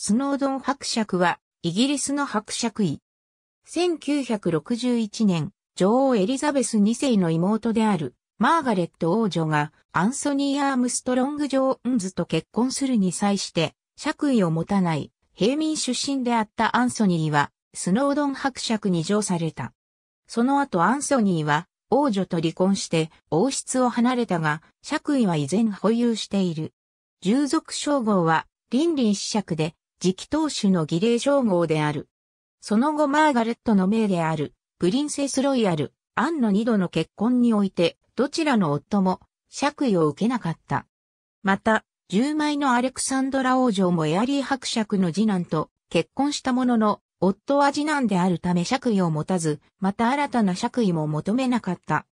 スノードン伯爵は、イギリスの伯爵位。1961年、女王エリザベス2世の妹である、マーガレット王女が、アンソニー・アームストロング・ジョーンズと結婚するに際して、爵位を持たない、平民出身であったアンソニーは、スノードン伯爵に上された。その後アンソニーは、王女と離婚して、王室を離れたが、爵位は依然保有している。従属称号は、倫理一爵で、次期当主の儀礼称号である。その後マーガレットの命である、プリンセスロイヤル、アンの二度の結婚において、どちらの夫も、爵位を受けなかった。また、十枚のアレクサンドラ王女もエアリー伯爵の次男と結婚したものの、夫は次男であるため爵位を持たず、また新たな爵位も求めなかった。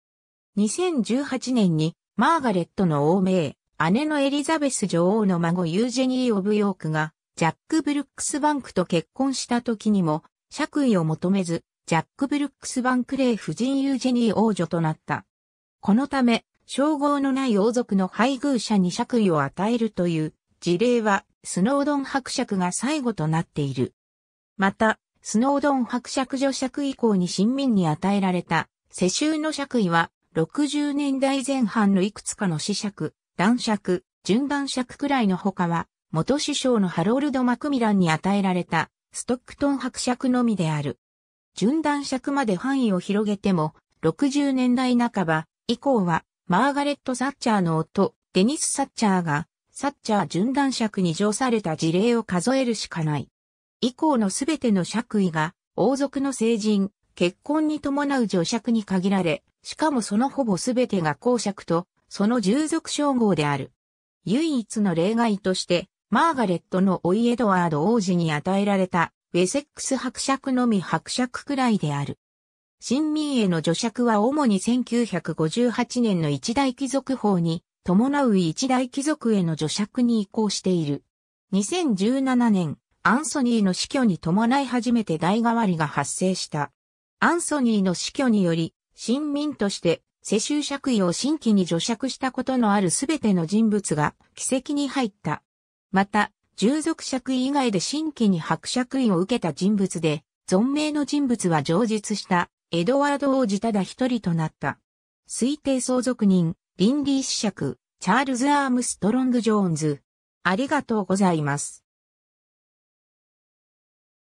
2018年に、マーガレットの王名、姉のエリザベス女王の孫ユージェニー・オブ・ヨークが、ジャック・ブルックス・バンクと結婚した時にも、爵位を求めず、ジャック・ブルックス・バンクレー夫人ユージェニー王女となった。このため、称号のない王族の配偶者に爵位を与えるという事例は、スノードン伯爵が最後となっている。また、スノードン伯爵女爵以降に親民に与えられた世襲の爵位は、60年代前半のいくつかの死爵、男爵、順男爵くらいの他は、元首相のハロールド・マクミランに与えられた、ストックトン伯爵のみである。順断爵まで範囲を広げても、60年代半ば以降は、マーガレット・サッチャーの夫、デニス・サッチャーが、サッチャー順断爵に乗された事例を数えるしかない。以降のすべての爵位が、王族の成人、結婚に伴う女爵に限られ、しかもそのほぼすべてが公爵と、その従属称号である。唯一の例外として、マーガレットのオいエドワード王子に与えられた、ウェセックス伯爵のみ伯爵くらいである。新民への除爵は主に1958年の一大貴族法に伴う一大貴族への除爵に移行している。2017年、アンソニーの死去に伴い初めて代替わりが発生した。アンソニーの死去により、新民として世襲爵位を新規に除爵したことのあるすべての人物が奇跡に入った。また、従属爵位以外で新規に伯爵位を受けた人物で、存命の人物は上述したエドワード王子ただ一人となった。推定相続人、リンリー子爵、チャールズ・アームストロング・ジョーンズ。ありがとうございます。